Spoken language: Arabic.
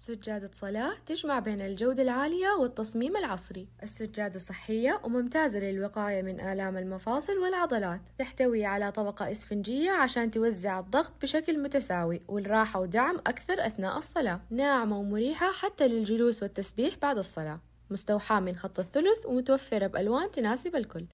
سجادة صلاة تجمع بين الجودة العالية والتصميم العصري السجادة صحية وممتازة للوقاية من آلام المفاصل والعضلات تحتوي على طبقة إسفنجية عشان توزع الضغط بشكل متساوي والراحة ودعم أكثر أثناء الصلاة ناعمة ومريحة حتى للجلوس والتسبيح بعد الصلاة مستوحاة من خط الثلث ومتوفرة بألوان تناسب الكل